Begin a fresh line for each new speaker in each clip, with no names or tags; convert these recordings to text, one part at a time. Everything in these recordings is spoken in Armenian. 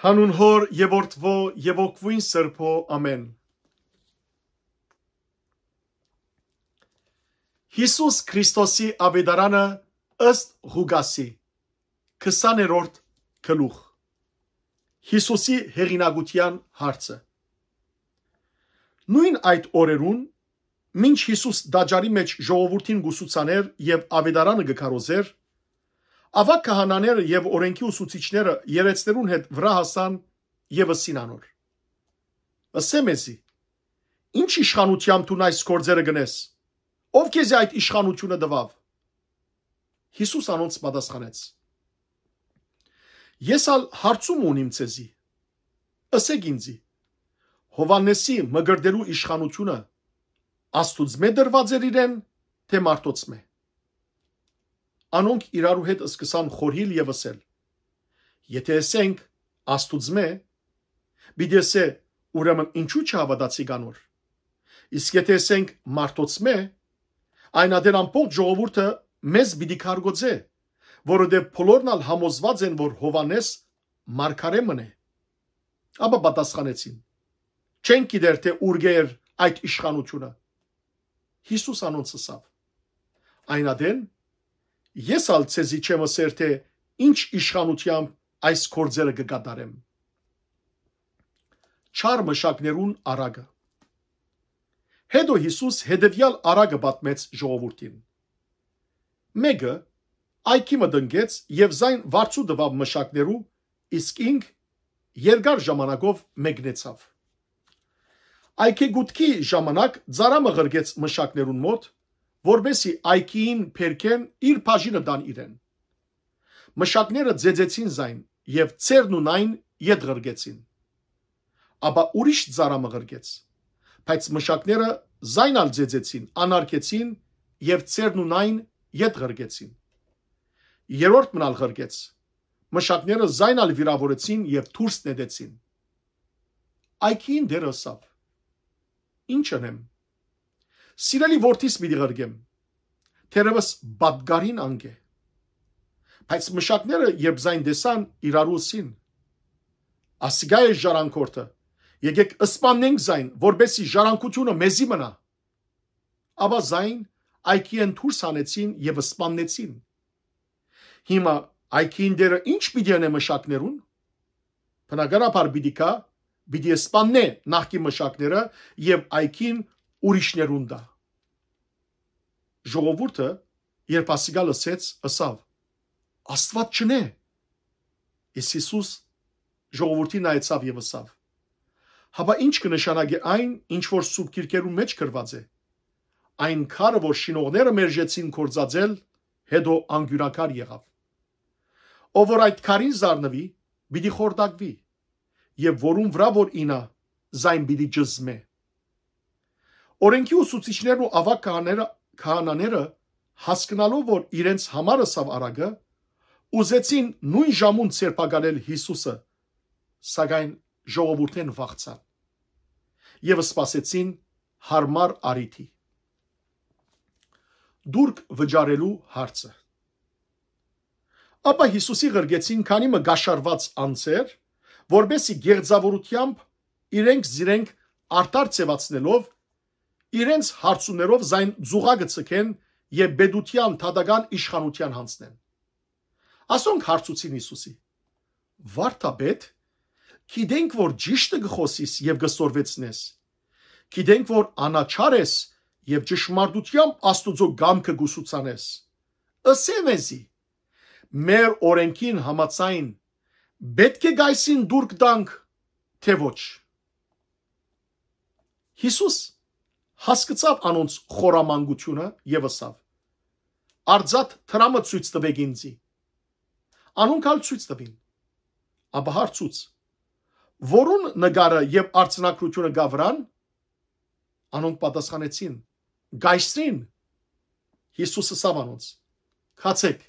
Հանուն հոր եւ որդվո եւ օգվույն սրբո ամեն։ Հիսուս Քրիստոսի ավետարանը ըստ Ղուգասի 20-րդ գլուխ։ Հիսուսի հեղինակության հարցը։ Նույն այդ օրերուն, մինչ Հիսուս դաջարի մեջ ժողովրդին գուսուցաներ եւ ավետարանը գկարոզեր, Ավակ քահանաները եւ օրենքի ուսուցիչները երեցներուն հետ վրա հասան եւ սինանոր։ Ասեմ էսի։ Ինչ իշխանությամբ դու այս գործերը գնես։ Ով քեզ այդ իշխանությունը տվավ։ Հիսուս անոնց պատասխանեց։ Ես ալ հարցում ունիմ ցեզի։ Ասեք ինձի։ Հովանեսի մգրդելու իշխանությունը աստուծմե դրված էր իրեն, թե մարդոցմե անոնք իրարու հետ սկսան խորհիլ եւ ասել. Եթե ասենք աստուծմե, բիդեսե ուրեմն ինչու՞ չհավատացի գանոր։ Իսկ եթե ասենք մարդոցմե, այն ադեր ամբողջ ժողովուրդը մեզ բիդի քարգոծե, որովհետեւ դե բոլորն ալ համոզված են, որ Հովանես մարգարեմն է։ Ապա պատասխանեցին. Չեն գիտեր թե ուրգեր այդ իշխանությունը։ Հիսուս անոնց սավ։ Այնադեն ես ալ ցեզի չեմ ասեր թե ինչ իշխանությամբ այս կորձերը կկատարեմ չար մշակներուն արագը հետո Հիսուս հետևյալ արագը պատմեց ժողովրդին մեկը այքի մդնգեց եւ զայն վարծու դվավ մշակներու իսկ ինք երկար ժամանակով մեկնեցավ այքի գուտքի ժամանակ ծարամը ղրգեց մշակներուն մոտ որբեսի այկին Փերքեն իր բաժինը տան իրեն։ Մշակները ձեձեցին զայն եւ ծերն ու նայն ետ գրգեցին։ Աբա ուրիշ ծարամը գրգեց։ Բայց մշակները զայնալ ձեձեցին, անարգեցին եւ ծերն ու նայն ետ գրգեցին։ Երորդ մնալ գրգեց։ Մշակները զայնալ վիրավորեցին եւ թուրս նետեցին։ Այքին դերոսավ։ Ինչ անեմ Սիրելի որդիս մի դիղարգեմ։ Թերևս բադգարին անգ է։ Բայց մշակները երբ զայն դեսան իրարուսին ասիգա է ժարանքորտը։ Եկեք սպաննենք զայն, որբեսի ժարանկությունը մեզի մնա։ Աբա զայն այքին դուրս հանեցին եւ սպաննեցին։ Հիմա այքին դերը ինչ պիտի անե մշակներուն։ Բնականաբար պիտի կա, պիտի սպաննե նախկի մշակները եւ այքին ուրիշներուն դա ժողովուրդը երբ ասիգա լսեց, ասավ. Աստված չնե։ Իսկ Հիսուս ժողովրդին նայեցավ եւ ասավ. Հաբա ինչ կնշանակի այն, ինչ որ սուրբ գիրքերու մեջ գրված է։ Այն քարը, որ շինողները մերժեցին կործածել, հետո անգյուրակար եղավ։ Ով որ այդ քարին զառնվի, պիտի խորդակվի, եւ որուն վրա որ ինա, զայն պիտի ջզմե։ Օրենքի ուսուցիչներն ու ավակ քահանները քահանաները հասկանալով որ իրենց համար ասավ արագը ուզեցին նույն ժամուն ցերպակալել Հիսուսը սակայն ժողովուրդեն վախցան եւ սпасեցին հարմար արիթի դուրք վճարելու հարցը ապա Հիսուսի ղրգեցին քանի մը գաշարված անձեր որբեսի գեղձավորությամբ իրենք զիրենք արտար ծեվածնելով իրենց հարցումներով զայն զուգագցկեն եւ բեդության թադական իշխանության հանցնեն։ Ասոնք հարցուցին Հիսուսի. Վարդապետ, գիտենք որ ճիշտը գխոսիս եւ գսորվեցնես։ Գիտենք որ անաչար ես եւ ճշմարտությամբ Աստուծո գամքը գուսուցանես։ Ասեմ էսի։ Մեր օրենքին համաձայն պետք է գայսին դուրք տանք, թե ոչ։ Հիսուս հասկացավ անոնց խորամանկությունը եւ ասավ արձատ թրամը ցույց տվեք ինձի անոնք ալ ցույց տվին ապա հարցուց որուն նգարը եւ արցանակրությունը գավրան անոնք պատասխանեցին գայսրին Հիսուսը սավանոց քացեք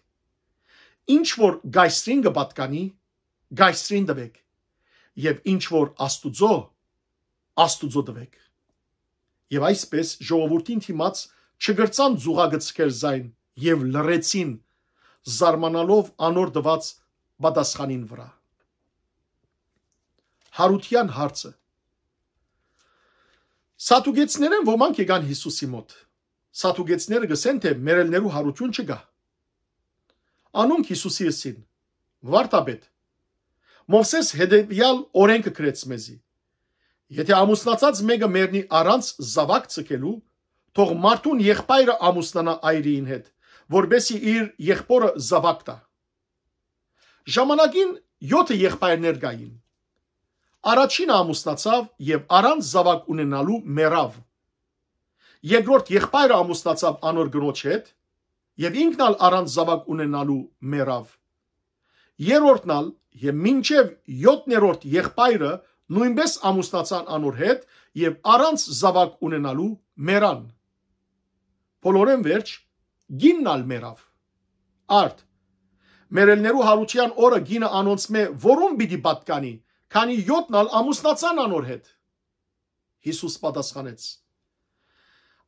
ինչ որ գայսրին կպատկանի գայսրին տվեք եւ ինչ որ աստուծո աստուծո տվեք եւ այսպես ժողովրդին թիմաց չգրցան զուգագծքեր զայն եւ լրեցին զարմանալով անոր դված պատասխանին վրա հարության հարցը Սատուգեցներն ոմանք եկան Հիսուսի մոտ։ Սատուգեցները գսեն թե մերելներու հարություն չկա։ Անոնք Հիսուսի ասին. Վարտաբեդ։ Մովսես հետևյալ օրենքը գրեց մեզի. Եթե ամուսնացած մեկը մեռնի առանց զավակ ցկելու, թող մարդուն եղբայրը ամուսնանա այրին հետ, որբեսի իր եղբորը զավակ տա։ Ժամանակին 7 եղբայրներ կային։ Առաջինը ամուսնացավ եւ առանց զավակ ունենալու մեռավ։ Երկրորդ եղբայրը ամուսնացավ անոր գնոջ հետ եւ ինքնալ առանց զավակ ունենալու մեռավ։ Երրորդնալ եւ մինչեւ 7-րդ եղբայրը եղ նույնպես ամուսնացան անոր հետ եւ առանց զավակ ունենալու մեռան։ Բոլորեն վերջ գիննալ մեռավ։ Արդ մերելներու հարության օրը գինը անոնց մե որում պիտի պատկանի, քանի 7-նալ ամուսնացան անոր հետ։ Հիսուս պատասխանեց.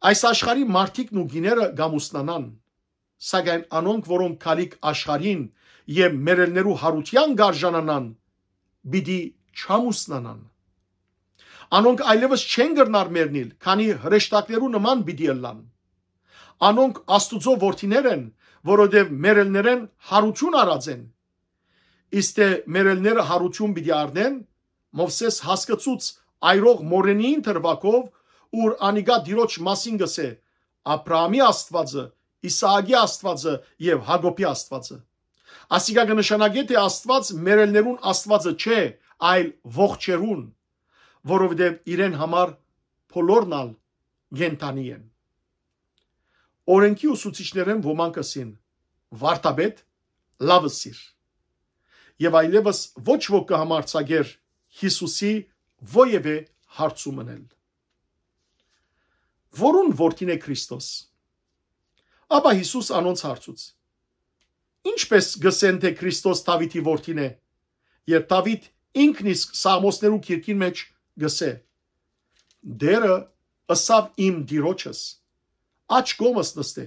Այս աշխարհի մարդիկն ու գիները գամուսնանան, սակայն անոնք, որոնք քալիք աշխարհին եւ մերելներու հարության գարժանանան, պիտի չամուսնանան։ Անոնք այլևս չեն գրնար մեռնիլ, քանի հրեշտակներու նման պիտի լան։ Անոնք Աստուծո որդիներ են, որովհետև մերելներեն հարություն արած են։ Իսկ թե մերելները հարություն պիտի առնեն, Մովսես հասկացուց այրող մորենին թրվակով ուր անիգա դիրոջ մասին գսե Աբրահամի Աստվածը, Իսահակի Աստվածը եւ Հակոբի Աստվածը։ Ասիկա կնշանակի թե Աստված մերելներուն Աստվածը չէ, այլ ողջերուն, որովհետև իրեն համար բոլորն ալ գենտանի են։ Օրենքի ուսուցիչներն ոմանքսին վարտաբեդ լավը սիր։ Եվ այլևս ոչ ոք կհամարցագեր Հիսուսի ոևէ հարցում մնել։ Որուն որդին է Քրիստոս։ Ապա Հիսուս անոնց հարցուց։ Ինչպես գսեն թե Քրիստոս Դավիթի որդին է, երբ Դավիթ ինքն իսկ Սամոսներու քիրքին մեջ գսե դերը ըսավ իմ դիրոջս աչ կոմս նստե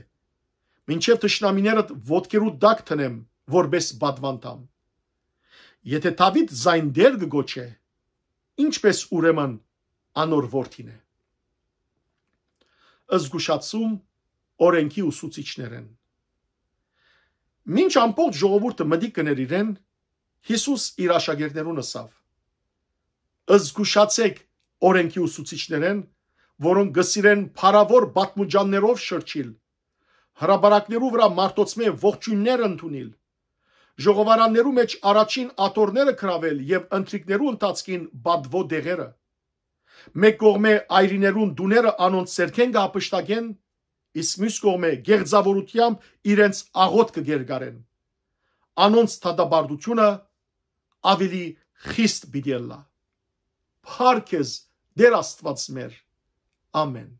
մինչև թշնամիներդ ոտքերու դակ տնեմ որբես բադվան տամ եթե Դավիթ զայն դեր գոչե ինչպես ուրեմն անոր որդին է զգուշացում օրենքի ուսուցիչներ են։ Մինչ ամբողջ ժողովուրդը մտիկ կներ իրեն, Հիսուս իր աշակերտներուն ասավ. «Զգուշացեք օրենքի ուսուցիչներեն, որոնք գսիրեն փարավոր բատմուջաններով շրջիլ, հրաբարակներու վրա մարտոցմե ողջույններ ընդունիլ, ժողովարաններու մեջ առաջին աթորները կրավել եւ ընտրիկներու ընտածքին բադվո դեղերը»։ Մեկ կողմե այրիներուն դուները անոնց սերքեն գապշտագեն, իսկ մյուս կողմե գեղձավորությամբ իրենց աղոտ կգերգարեն։ Անոնց թադաբարդությունը ավելի խիստ բիդելա փարքես դեր աստված մեր ամեն